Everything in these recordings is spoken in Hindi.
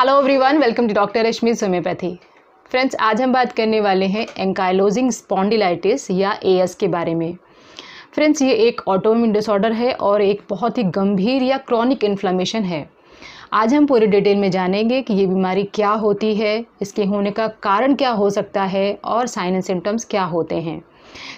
hello everyone welcome to doctor Rashmi homeopathy friends आज हम बात करने वाले हैं एंकाइलोजिंग स्पॉन्डिलाइटिस या एएस के बारे में फ्रेंड्स ये एक ऑटोइम्यून डिसऑर्डर है और एक बहुत ही गंभीर या क्रॉनिक इन्फ्लामेशन है आज हम पूरे डिटेल में जानेंगे कि ये बीमारी क्या होती है इसके होने का कारण क्या हो सकता है और साइन एंड सिम्टम्स क्या होते हैं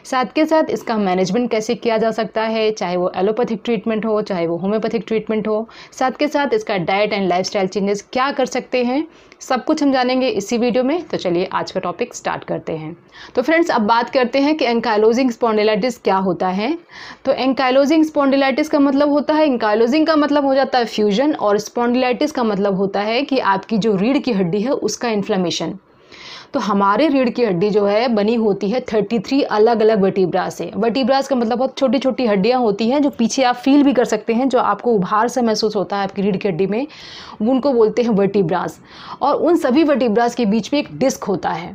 साथ के साथ इसका मैनेजमेंट कैसे किया जा सकता है चाहे वो एलोपैथिक ट्रीटमेंट हो चाहे वो होम्योपैथिक ट्रीटमेंट हो साथ के साथ इसका डाइट एंड लाइफ चेंजेस क्या कर सकते हैं सब कुछ हम जानेंगे इसी वीडियो में तो चलिए आज का टॉपिक स्टार्ट करते हैं तो फ्रेंड्स अब बात करते हैं कि एंकाइलोजिंग स्पॉन्डिलाइटिस क्या होता है तो एंकाइलोजिंग स्पॉन्डिलाइटिस का मतलब होता है एंकाइलोजिंग का मतलब हो जाता है फ्यूजन और स्पॉन्डिलाइटिस का मतलब होता है कि आपकी जो रीढ़ की हड्डी है उसका इन्फ्लामेशन तो हमारे रीढ़ की हड्डी जो है बनी होती है थर्टी थ्री अलग अलग वटीब्रा से वटीब्रास का मतलब बहुत छोटी छोटी हड्डियाँ होती हैं जो पीछे आप फील भी कर सकते हैं जो आपको उभार से महसूस होता है आपकी रीढ़ की हड्डी में उनको बोलते हैं वर्टिब्रास और उन सभी वर्टिब्रास के बीच में एक डिस्क होता है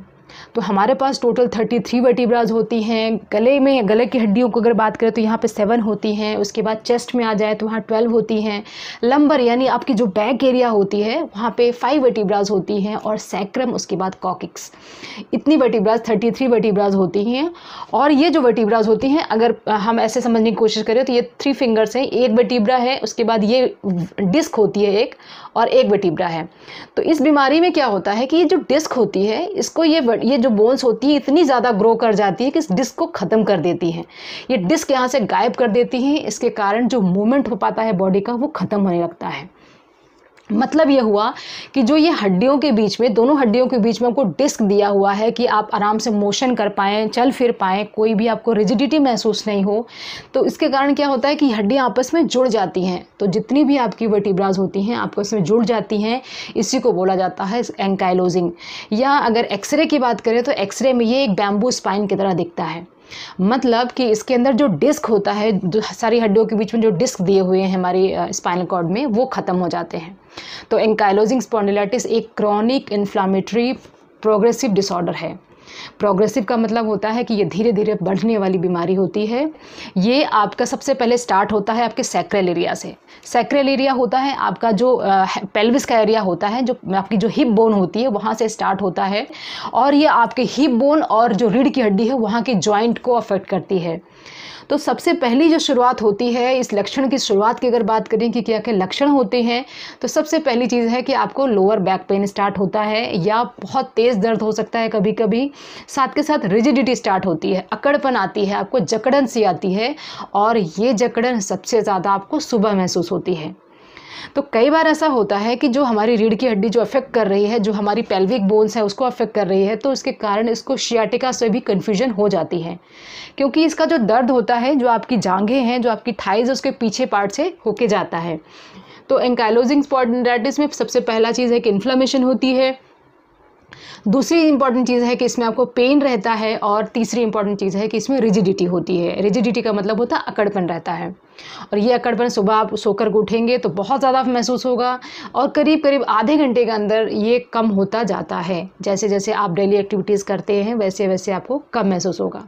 तो हमारे पास टोटल थर्टी थ्री वर्टिब्राज होती हैं गले में गले की हड्डियों को अगर बात करें तो यहाँ पे सेवन होती हैं उसके बाद चेस्ट में आ जाए तो वहाँ ट्वेल्व होती हैं लंबर यानी आपकी जो बैक एरिया होती है वहाँ पे फाइव वर्टिब्राज होती हैं और सैक्रम उसके बाद कॉकिक्स इतनी वर्टिब्राज थर्टी थ्री वर्टिब्राज होती हैं और ये जो वर्टिब्राज होती हैं अगर हम ऐसे समझने की कोशिश करें तो ये थ्री फिंगर्स हैं एक वर्टिब्रा है उसके बाद ये डिस्क होती है एक और एक वर्टिब्रा है तो इस बीमारी में क्या होता है कि ये जो डिस्क होती है इसको ये ये जो जो बोन्स होती है इतनी ज़्यादा ग्रो कर जाती है कि इस डिस्क को ख़त्म कर देती है ये डिस्क यहाँ से गायब कर देती हैं इसके कारण जो मूवमेंट हो पाता है बॉडी का वो ख़त्म होने लगता है मतलब ये हुआ कि जो ये हड्डियों के बीच में दोनों हड्डियों के बीच में आपको डिस्क दिया हुआ है कि आप आराम से मोशन कर पाएँ चल फिर पाएँ कोई भी आपको रिजिडिटी महसूस नहीं हो तो इसके कारण क्या होता है कि हड्डियाँ आपस में जुड़ जाती हैं तो जितनी भी आपकी वर्टिब्राज होती हैं आपस में जुड़ जाती हैं इसी को बोला जाता है एंकाइलोजिंग या अगर एक्सरे की बात करें तो एक्सरे में ये एक बैम्बू स्पाइन की तरह दिखता है मतलब कि इसके अंदर जो डिस्क होता है सारी हड्डियों के बीच में जो डिस्क दिए हुए हैं हमारी स्पाइनल कॉर्ड में वो ख़त्म हो जाते हैं तो एंकाइलोजिंग स्पॉन्डिलाइटिस एक क्रॉनिक इन्फ्लामेटरी प्रोग्रेसिव डिसऑर्डर है प्रोग्रेसिव का मतलब होता है कि ये धीरे धीरे बढ़ने वाली बीमारी होती है ये आपका सबसे पहले स्टार्ट होता है आपके सैक्रल एरिया से सैक्रल एरिया होता है आपका जो पेल्विस का एरिया होता है जो आपकी जो हिप बोन होती है वहाँ से स्टार्ट होता है और ये आपके हिप बोन और जो रीढ़ की हड्डी है वहाँ के जॉइंट को अफेक्ट करती है तो सबसे पहली जो शुरुआत होती है इस लक्षण की शुरुआत की अगर बात करें कि क्या क्या लक्षण होते हैं तो सबसे पहली चीज़ है कि आपको लोअर बैक पेन स्टार्ट होता है या बहुत तेज़ दर्द हो सकता है कभी कभी साथ के साथ रिजिडिटी स्टार्ट होती है अकड़पन आती है आपको जकड़न सी आती है और ये जकड़न सबसे ज़्यादा आपको सुबह महसूस होती है तो कई बार ऐसा होता है कि जो हमारी रीढ़ की हड्डी जो अफेक्ट कर रही है जो हमारी पेल्विक बोन्स है उसको अफेक्ट कर रही है तो उसके कारण इसको शियाटिका से भी कन्फ्यूजन हो जाती है क्योंकि इसका जो दर्द होता है जो आपकी जांघें हैं जो आपकी थाइज उसके पीछे पार्ट से होके जाता है तो एंकाइलोजिंग स्पॉन्डाइटिस में सबसे पहला चीज़ है कि इन्फ्लामेशन होती है दूसरी इंपॉर्टेंट चीज़ है कि इसमें आपको पेन रहता है और तीसरी इंपॉर्टेंट चीज़ है कि इसमें रिजिडिटी होती है रिजिडिटी का मतलब होता है अकड़पन रहता है और ये अकड़पन सुबह आप सोकर उठेंगे तो बहुत ज़्यादा महसूस होगा और करीब करीब आधे घंटे के अंदर ये कम होता जाता है जैसे जैसे आप डेली एक्टिविटीज़ करते हैं वैसे वैसे आपको कम महसूस होगा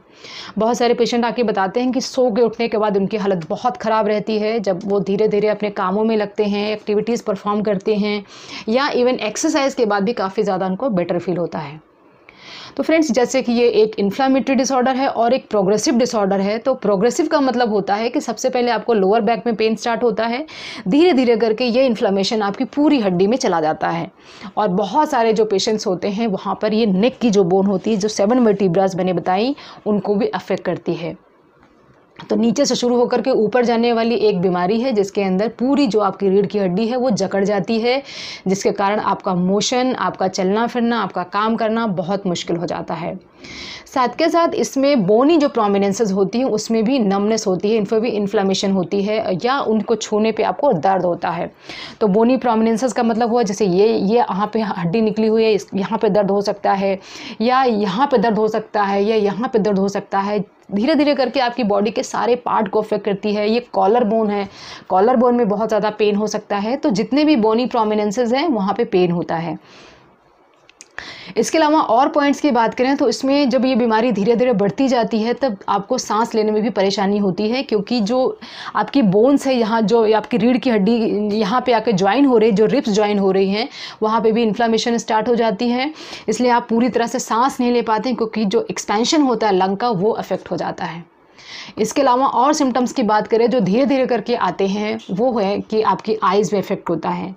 बहुत सारे पेशेंट आके बताते हैं कि सो के उठने के बाद उनकी हालत बहुत ख़राब रहती है जब वो धीरे धीरे अपने कामों में लगते हैं एक्टिविटीज़ परफॉर्म करते हैं या इवन एक्सरसाइज के बाद भी काफ़ी ज़्यादा उनको बेटर फील होता है तो फ्रेंड्स जैसे कि ये एक इन्फ्लामेटरी डिसऑर्डर है और एक प्रोग्रेसिव डिसऑर्डर है तो प्रोग्रेसिव का मतलब होता है कि सबसे पहले आपको लोअर बैक में पेन स्टार्ट होता है धीरे धीरे करके ये इन्फ्लामेशन आपकी पूरी हड्डी में चला जाता है और बहुत सारे जो पेशेंट्स होते हैं वहाँ पर ये नेक की जो बोन होती है जो सेवन मेटिब्राज मैंने बताई उनको भी अफेक्ट करती है तो नीचे से शुरू होकर के ऊपर जाने वाली एक बीमारी है जिसके अंदर पूरी जो आपकी रीढ़ की हड्डी है वो जकड़ जाती है जिसके कारण आपका मोशन आपका चलना फिरना आपका काम करना बहुत मुश्किल हो जाता है साथ के साथ इसमें बोनी जो प्रोमिनेंसेज होती हैं उसमें भी नमनेस होती है इन भी इन्फ्लामेशन होती है या उनको छूने पे आपको दर्द होता है तो बोनी प्रोमिनेंसेज का मतलब हुआ जैसे ये ये यहाँ पे हड्डी निकली हुई है यहाँ पे दर्द हो सकता है या यहाँ पे दर्द हो सकता है या यहाँ पे दर्द हो सकता है धीरे धीरे करके आपकी बॉडी के सारे पार्ट को अफेक्ट करती है ये कॉलर बोन है कॉलर बोन में बहुत ज़्यादा पेन हो सकता है तो जितने भी बोनी प्रोमिनेंसेज हैं वहाँ पर पे पेन होता है इसके अलावा और पॉइंट्स की बात करें तो इसमें जब ये बीमारी धीरे धीरे बढ़ती जाती है तब आपको सांस लेने में भी परेशानी होती है क्योंकि जो आपकी बोन्स है यहाँ जो आपकी रीढ़ की हड्डी यहाँ पे आकर ज्वाइन हो रही है जो रिप्स ज्वाइन हो रही हैं वहाँ पे भी इन्फ्लामेशन स्टार्ट हो जाती है इसलिए आप पूरी तरह से सांस नहीं ले पाते क्योंकि जो एक्सपेंशन होता है लंग का वो अफेक्ट हो जाता है इसके अलावा और सिम्टम्स की बात करें जो धीरे धीरे करके आते हैं वो है कि आपकी आइज़ में इफ़ेक्ट होता है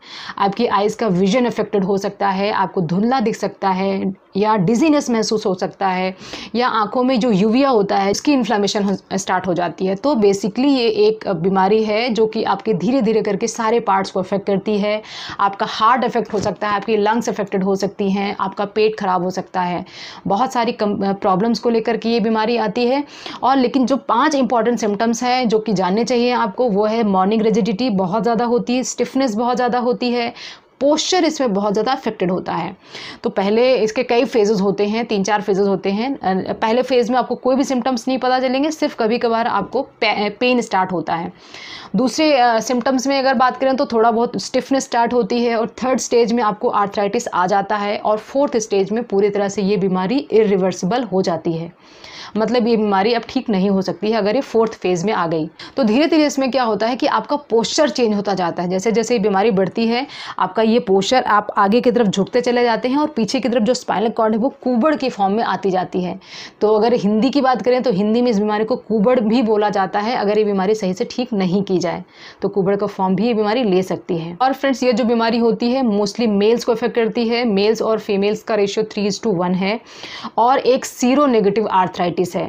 आपकी आइज़ का विजन अफेक्टेड हो सकता है आपको धुंधला दिख सकता है या डिजीनेस महसूस हो सकता है या आँखों में जो यूविया होता है इसकी इन्फ्लामेशन स्टार्ट हो जाती है तो बेसिकली ये एक बीमारी है जो कि आपके धीरे धीरे करके सारे पार्ट्स को अफेक्ट करती है आपका हार्ट अफेक्ट हो सकता है आपकी लंग्स अफेक्टेड हो सकती हैं आपका पेट ख़राब हो सकता है बहुत सारी प्रॉब्लम्स को लेकर के ये बीमारी आती है और लेकिन जो पाँच इंपॉर्टेंट सिम्टम्स हैं जो कि जानने चाहिए आपको वो है मॉर्निंग रेजिडिटी बहुत ज़्यादा होती है स्टिफनेस बहुत ज़्यादा होती है पोस्चर इसमें बहुत ज़्यादा अफेक्टेड होता है तो पहले इसके कई फेजेस होते हैं तीन चार फेजेस होते हैं पहले फेज़ में आपको कोई भी सिम्टम्स नहीं पता चलेंगे सिर्फ कभी कभार आपको पेन स्टार्ट होता है दूसरे सिम्टम्स में अगर बात करें तो थोड़ा बहुत स्टिफनेस स्टार्ट होती है और थर्ड स्टेज में आपको आर्थराइटिस आ जाता है और फोर्थ स्टेज में पूरी तरह से ये बीमारी इरिवर्सिबल हो जाती है मतलब ये बीमारी अब ठीक नहीं हो सकती है अगर ये फोर्थ फेज़ में आ गई तो धीरे धीरे इसमें क्या होता है कि आपका पोस्चर चेंज होता जाता है जैसे जैसे ये बीमारी बढ़ती है आपका ये पोस्चर आप आगे की तरफ झुकते चले जाते हैं और पीछे की तरफ जो स्पाइनल कॉर्ड है वो कुबड़ की फॉर्म में आती जाती है तो अगर हिंदी की बात करें तो हिंदी में इस बीमारी को कुबड़ भी बोला जाता है अगर ये बीमारी सही से ठीक नहीं की जाए तो कुबड़ का फॉर्म भी ये बीमारी ले सकती है और फ्रेंड्स ये जो बीमारी होती है मोस्टली मेल्स को इफेक्ट करती है मेल्स और फीमेल्स का रेशियो थ्री टू वन है और एक सीरो नेगेटिव आर्थराइटिस है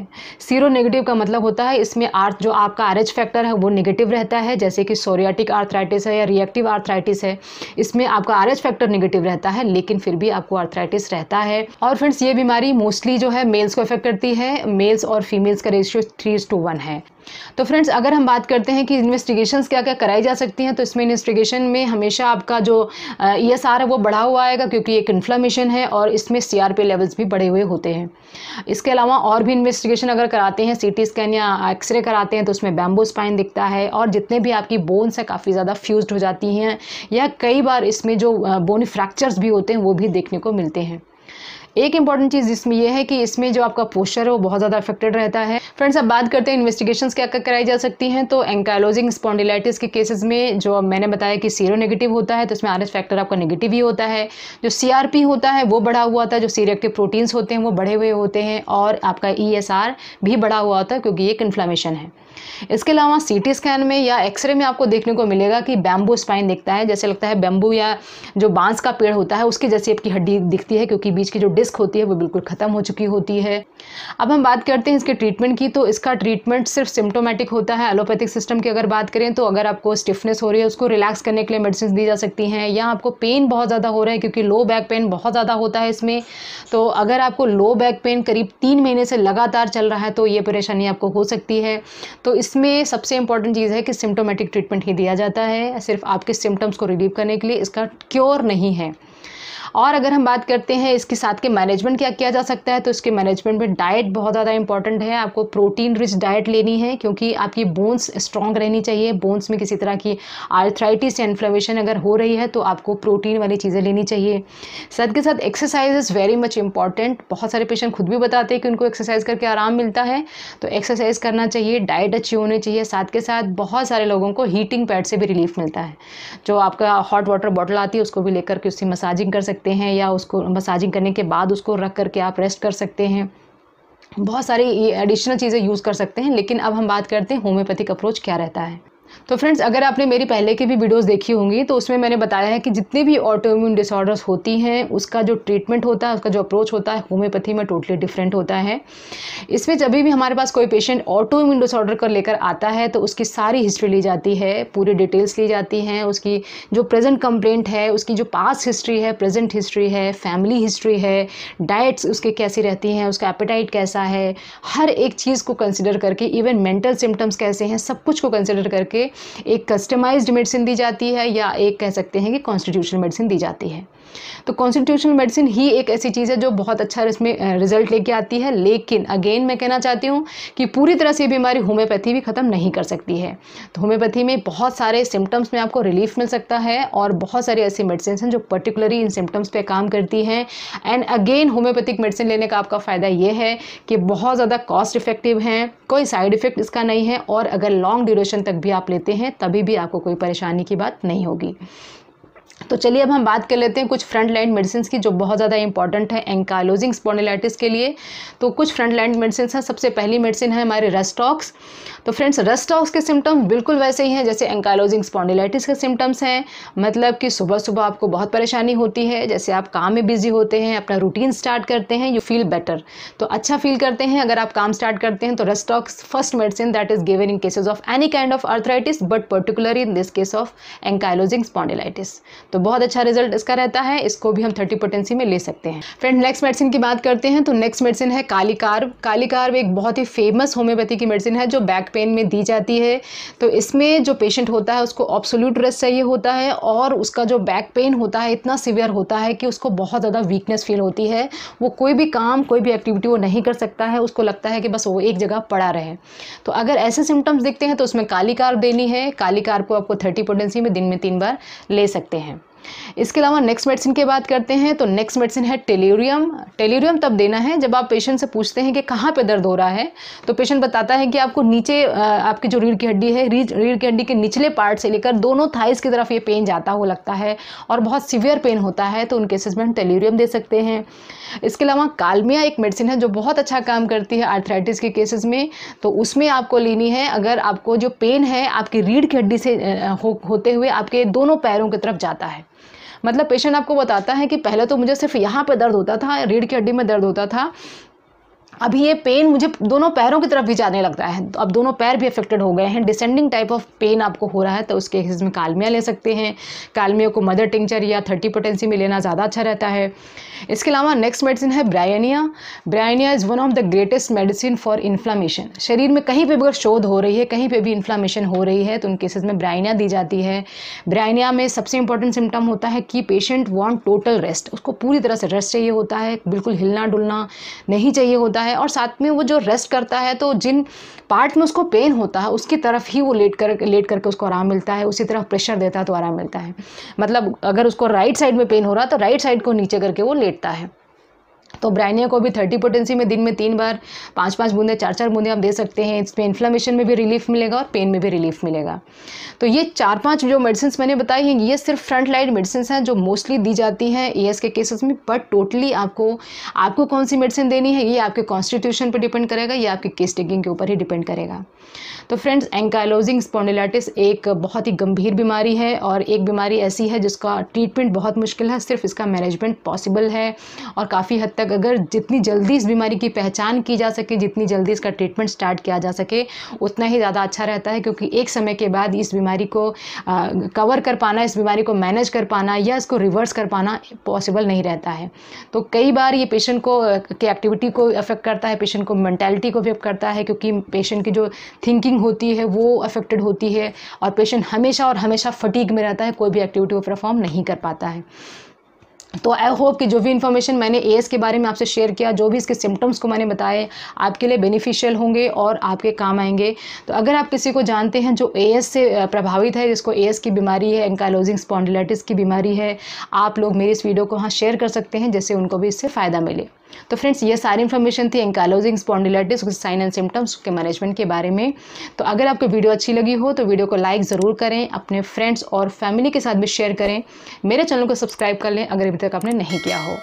सीरो नेगेटिव का मतलब होता है इसमें आर्थ जो आपका आर फैक्टर है वो नेगेटिव रहता है जैसे कि सोरियाटिक आर्थराइटिस है या रिएक्टिव आर्थराइटिस है इसमें आपका आर फैक्टर निगेटिव रहता है लेकिन फिर भी आपको आर्थराइटिस रहता है और फ्रेंड्स ये बीमारी मोस्टली जो है मेल्स को इफेक्ट करती है मेल्स और फीमेल्स का रेशियो थ्री टू वन है तो फ्रेंड्स अगर हम बात करते हैं कि इन्वेस्टिगेशन क्या क्या कराई जा सकती हैं तो इसमें इन्वेस्टिगेशन में हमेशा आपका जो ई एस आर है वो बढ़ा हुआ आएगा क्योंकि एक इन्फ्लामेशन है और इसमें सी आर पी लेवल्स भी बढ़े हुए होते हैं इसके अलावा और भी इन्वेस्टिगेशन अगर कराते हैं सी टी स्कैन या एक्सरे कराते हैं तो उसमें बैम्बो स्पाइन दिखता है और जितने भी आपकी बोन्स हैं काफ़ी ज़्यादा फ्यूज हो जाती हैं या कई बार इसमें जो बोन फ्रैक्चर्स भी होते हैं वो भी देखने को मिलते हैं एक इंपॉर्टेंट चीज़ इसमें यह है कि इसमें जो आपका पोस्चर है वो बहुत ज़्यादा अफेक्टेड रहता है फ्रेंड्स अब बात करते हैं इन्वेस्टिगेशन क्या क्या कराई जा सकती हैं तो एंकालोजिंग स्पॉन्डिलाइटिस के केसेस में जो मैंने बताया कि सीरो नेगेटिव होता है तो इसमें आर फैक्टर आपका नेगेटिव ही होता है जो सी होता है वो बढ़ा हुआ था जो सी रिएक्टिव प्रोटीन्स होते हैं वो बढ़े हुए होते हैं और आपका ई e भी बढ़ा हुआ होता है क्योंकि एक इन्फ्लामेशन है इसके अलावा सी स्कैन में या एक्सरे में आपको देखने को मिलेगा कि बैम्बू स्पाइन दिखता है जैसे लगता है बैम्बू या जो बांस का पेड़ होता है उसकी जैसी आपकी हड्डी दिखती है क्योंकि बीच की जो डिस्क होती है वो बिल्कुल ख़त्म हो चुकी होती है अब हम बात करते हैं इसके ट्रीटमेंट की तो इसका ट्रीटमेंट सिर्फ सिम्टोमेटिक होता है एलोपैथिक सिस्टम की अगर बात करें तो अगर आपको स्टिफनेस हो रही है उसको रिलैक्स करने के लिए मेडिसिन दी जा सकती हैं या आपको पेन बहुत ज़्यादा हो रहा है क्योंकि लो बैक पेन बहुत ज़्यादा होता है इसमें तो अगर आपको लो बैक पेन करीब तीन महीने से लगातार चल रहा है तो ये परेशानी आपको हो सकती है तो तो इसमें सबसे इंपॉर्टेंट चीज़ है कि सिम्टोमेटिक ट्रीटमेंट ही दिया जाता है सिर्फ आपके सिम्टम्स को रिलीव करने के लिए इसका क्योर नहीं है और अगर हम बात करते हैं इसके साथ के मैनेजमेंट क्या किया जा सकता है तो इसके मैनेजमेंट में डाइट बहुत ज़्यादा इंपॉर्टेंट है आपको प्रोटीन रिच डाइट लेनी है क्योंकि आपकी बोन्स स्ट्रॉन्ग रहनी चाहिए बोन्स में किसी तरह की आर्थराइटिस या इन्फ्लेमेशन अगर हो रही है तो आपको प्रोटीन वाली चीज़ें लेनी चाहिए साथ के साथ exercise is very much important बहुत सारे पेशेंट खुद भी बताते हैं कि उनको एक्सरसाइज करके आराम मिलता है तो एक्सरसाइज करना चाहिए डाइट अच्छी होनी चाहिए साथ के साथ बहुत सारे लोगों को हीटिंग पैड से भी रिलीफ मिलता है जो आपका हॉट वाटर बॉटल आती है उसको भी लेकर के उससे मसाजिंग कर सकते सकते हैं या उसको मसाजिंग करने के बाद उसको रख करके आप रेस्ट कर सकते हैं बहुत सारी ये एडिशनल चीज़ें यूज़ कर सकते हैं लेकिन अब हम बात करते हैं होम्योपैथिक अप्रोच क्या रहता है तो फ्रेंड्स अगर आपने मेरी पहले की भी वीडियोस देखी होंगी तो उसमें मैंने बताया है कि जितनी भी ऑटोइम्यून डिसऑर्डर्स होती हैं उसका जो ट्रीटमेंट होता है उसका जो अप्रोच होता है होम्योपैथी में टोटली डिफरेंट होता है इसमें जब भी हमारे पास कोई पेशेंट ऑटोइम्यून डिसऑर्डर कर लेकर आता है तो उसकी सारी हिस्ट्री ली जाती है पूरी डिटेल्स ली जाती हैं उसकी जो प्रेजेंट कंप्लेंट है उसकी जो पास हिस्ट्री है प्रेजेंट हिस्ट्री है फैमिली हिस्ट्री है डाइट्स उसके कैसी रहती हैं उसका एपेटाइट कैसा है हर एक चीज़ को कंसिडर करके इवन मेंटल सिम्टम्स कैसे हैं सब कुछ को कंसिडर करके एक कस्टमाइज्ड मेडिसिन दी जाती है या एक कह सकते हैं कि कॉन्स्टिट्यूशनल मेडिसिन दी जाती है तो कॉन्स्टिट्यूशनल मेडिसिन ही एक ऐसी चीज़ है जो बहुत अच्छा इसमें रिजल्ट लेके आती है लेकिन अगेन मैं कहना चाहती हूँ कि पूरी तरह से बीमारी होम्योपैथी भी ख़त्म नहीं कर सकती है तो होम्योपैथी में बहुत सारे सिम्टम्स में आपको रिलीफ मिल सकता है और बहुत सारी ऐसी मेडिसिन हैं जो पर्टिकुलरली इन सिम्टम्स पर काम करती हैं एंड अगेन होम्योपैथिक मेडिसिन लेने का आपका फ़ायदा ये है कि बहुत ज़्यादा कॉस्ट इफेक्टिव हैं कोई साइड इफ़ेक्ट इसका नहीं है और अगर लॉन्ग ड्यूरेशन तक भी आप लेते हैं तभी भी आपको कोई परेशानी की बात नहीं होगी तो चलिए अब हम बात कर लेते हैं कुछ फ्रंट लाइन मेडिसिन की जो बहुत ज़्यादा इंपॉर्टेंट है एंकालोजिंग स्पॉन्डिलाइटिस के लिए तो कुछ फ्रंट लाइन मेडिसिन हैं सबसे पहली मेडिसिन है हमारे रेस्टॉक्स तो फ्रेंड्स रेस्टॉक्स के सिम्टम बिल्कुल वैसे ही हैं जैसे एंकालोजिंग स्पोनिलाइटिस के सिम्टम्स हैं मतलब कि सुबह सुबह आपको बहुत परेशानी होती है जैसे आप काम में बिजी होते हैं अपना रूटीन स्टार्ट करते हैं यू फील बेटर तो अच्छा फील करते हैं अगर आप काम स्टार्ट करते हैं तो rhus tox first medicine that is given in cases of any kind of arthritis but particular in this case of ankylosing spondylitis तो बहुत अच्छा रिजल्ट इसका रहता है इसको भी हम थर्टी पोटेंसी में ले सकते हैं फ्रेंड नेक्स्ट मेडिसिन की बात करते हैं तो नेक्स्ट मेडिसिन है काली कार्ब काली कार्ब एक बहुत ही फेमस होम्योपैथी की मेडिसिन है जो बैक पेन में दी जाती है तो इसमें जो पेशेंट होता है उसको ऑब्सोल्यूट रेस्ट चाहिए होता है और उसका जो बैक पेन होता है इतना सीवियर होता है कि उसको बहुत ज़्यादा वीकनेस फील होती है वो कोई भी काम कोई भी एक्टिविटी वो नहीं कर सकता है उसको लगता है कि बस वो एक जगह पड़ा रहे तो अगर ऐसे सिम्टम्स दिखते हैं तो उसमें काली कार्ब देनी है काली कार्ब को आपको थर्टी पोटेंसी में दिन में तीन बार ले सकते हैं इसके अलावा नेक्स्ट मेडिसिन की बात करते हैं तो नेक्स्ट मेडिसिन है टेलीरियम टेलीरियम तब देना है जब आप पेशेंट से पूछते हैं कि कहाँ पर दर्द हो रहा है तो पेशेंट बताता है कि आपको नीचे आपकी जो रीढ़ की हड्डी है रीढ़ की हड्डी के निचले पार्ट से लेकर दोनों थाइस की तरफ ये पेन जाता हुआ लगता है और बहुत सीवियर पेन होता है तो उन केसेस में हम टेलीरियम दे सकते हैं इसके अलावा कालमिया एक मेडिसिन है जो बहुत अच्छा काम करती है आर्थराइटिस के केसेस में तो उसमें आपको लेनी है अगर आपको जो पेन है आपकी रीढ़ की हड्डी से होते हुए आपके दोनों पैरों की तरफ जाता है मतलब पेशेंट आपको बताता है कि पहले तो मुझे सिर्फ यहाँ पर दर्द होता था रीढ़ की हड्डी में दर्द होता था अभी ये पेन मुझे दोनों पैरों की तरफ भी जाने लग रहा है अब दोनों पैर भी अफेक्टेड हो गए हैं डिसेंडिंग टाइप ऑफ पेन आपको हो रहा है तो उसके हिस्से में कालमिया ले सकते हैं कालमिया को मदर टिंचर या थर्टी पोटेंसी में लेना ज़्यादा अच्छा रहता है इसके अलावा नेक्स्ट मेडिसिन है bryonia bryonia is one of the greatest medicine for inflammation शरीर में कहीं पर भी अगर शोध हो रही है कहीं पर भी इन्फ्लामेशन हो रही है तो उन केसेज में ब्रायनिया दी जाती है ब्रायनिया में सबसे इंपॉर्टेंट सिम्टम होता है कि पेशेंट वॉन्ट टोटल रेस्ट उसको पूरी तरह से रेस्ट चाहिए होता है बिल्कुल हिलना डुलना नहीं चाहिए होता है और साथ में वो जो रेस्ट करता है तो जिन पार्ट में उसको पेन होता है उसकी तरफ ही वो लेट कर लेट करके उसको आराम मिलता है उसी तरफ प्रेशर देता है तो आराम मिलता है मतलब अगर उसको राइट साइड में पेन हो रहा है तो राइट साइड को नीचे करके वो लेटता है तो ब्राइनिया को भी थर्टी पोटेंसी में दिन में तीन बार पाँच पाँच बूंदे चार चार बूंदे आप दे सकते हैं इसमें इन्फ्लामेशन में भी रिलीफ मिलेगा और पेन में भी रिलीफ मिलेगा तो ये चार पाँच जो मेडिसिन मैंने बताई हैं ये सिर्फ फ्रंट लाइन मेडिसिन हैं जो मोस्टली दी जाती हैं ए के केसेस में बट टोटली आपको आपको कौन सी मेडिसिन देनी है ये आपके कॉन्स्टिट्यूशन पर डिपेंड करेगा या आपके केस टेकिंग के ऊपर ही डिपेंड करेगा तो फ्रेंड्स एंकाइलोजिंग स्पॉन्डिलाइटिस एक बहुत ही गंभीर बीमारी है और एक बीमारी ऐसी है जिसका ट्रीटमेंट बहुत मुश्किल है सिर्फ इसका मैनेजमेंट पॉसिबल है और काफ़ी हद तक तक अगर जितनी जल्दी इस बीमारी की पहचान की जा सके जितनी जल्दी इसका ट्रीटमेंट स्टार्ट किया जा सके उतना ही ज़्यादा अच्छा रहता है क्योंकि एक समय के बाद इस बीमारी को आ, कवर कर पाना इस बीमारी को मैनेज कर पाना या इसको रिवर्स कर पाना पॉसिबल नहीं रहता है तो कई बार ये पेशेंट को के एक्टिविटी को अफेक्ट करता है पेशेंट को मैंटेलिटी को अफेक्ट करता है क्योंकि पेशेंट की जो थिंकिंग होती है वो अफेक्टेड होती है और पेशेंट हमेशा और हमेशा फटीक में रहता है कोई भी एक्टिविटी वो परफॉर्म नहीं कर पाता है तो आई होप कि जो भी इन्फॉर्मेशन मैंने ए के बारे में आपसे शेयर किया जो भी इसके सिम्टम्स को मैंने बताए आपके लिए बेनिफिशियल होंगे और आपके काम आएंगे तो अगर आप किसी को जानते हैं जो ए से प्रभावित है जिसको ए की बीमारी है एंकालोजिंग स्पॉन्डिलाइटिस की बीमारी है आप लोग मेरी इस वीडियो को वहाँ शेयर कर सकते हैं जैसे उनको भी इससे फ़ायदा मिले तो फ्रेंड्स ये सारी इन्फॉर्मेशन थी ankylosing spondylitis sign and symptoms के मैनेजमेंट के बारे में तो अगर आपको वीडियो अच्छी लगी हो तो वीडियो को लाइक ज़रूर करें अपने फ्रेंड्स और फैमिली के साथ भी शेयर करें मेरे चैनल को सब्सक्राइब कर लें अगर अभी तक आपने नहीं किया हो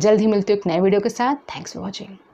जल्द ही मिलते हो एक नए वीडियो के साथ थैंक्स फॉर वॉचिंग